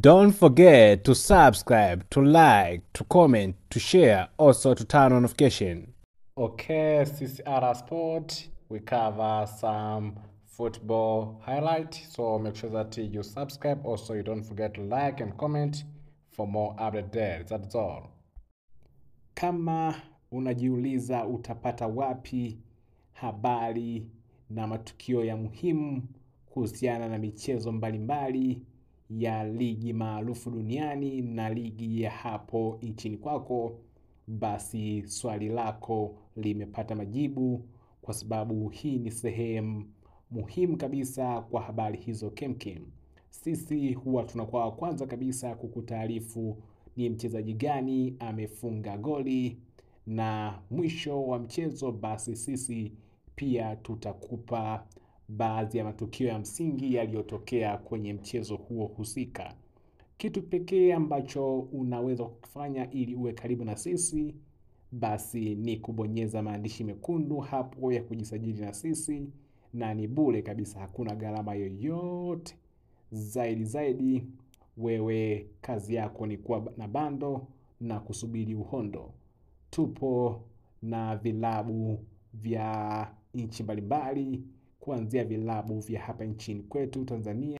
Don't forget to subscribe, to like, to comment, to share, also to turn on notification. Okay, CCR Sport, we cover some football highlight, so make sure that you subscribe. Also, you don't forget to like and comment for more updates there. That's all. Kama unajiuliza utapata wapi habari na matukio ya muhimu kuhusiana na michezo mbalimbali mbali, ya ligi maarufu duniani na ligi ya hapo nchini kwako, basi swali lako limepata majibu, kwa sababu hii ni sehemu muhimu kabisa kwa habari hizo kemkem. Sisi huwa tunakuwa wa kwanza kabisa kukutaarifu ni mchezaji gani amefunga goli, na mwisho wa mchezo basi sisi pia tutakupa baadhi ya matukio ya msingi yaliyotokea kwenye mchezo huo husika. Kitu pekee ambacho unaweza kufanya ili uwe karibu na sisi basi ni kubonyeza maandishi mekundu hapo ya kujisajili na sisi, na ni bure kabisa, hakuna gharama yoyote. Zaidi zaidi, wewe kazi yako ni kuwa na bando na kusubiri uhondo. Tupo na vilabu vya nchi mbalimbali kuanzia vilabu vya hapa nchini kwetu Tanzania.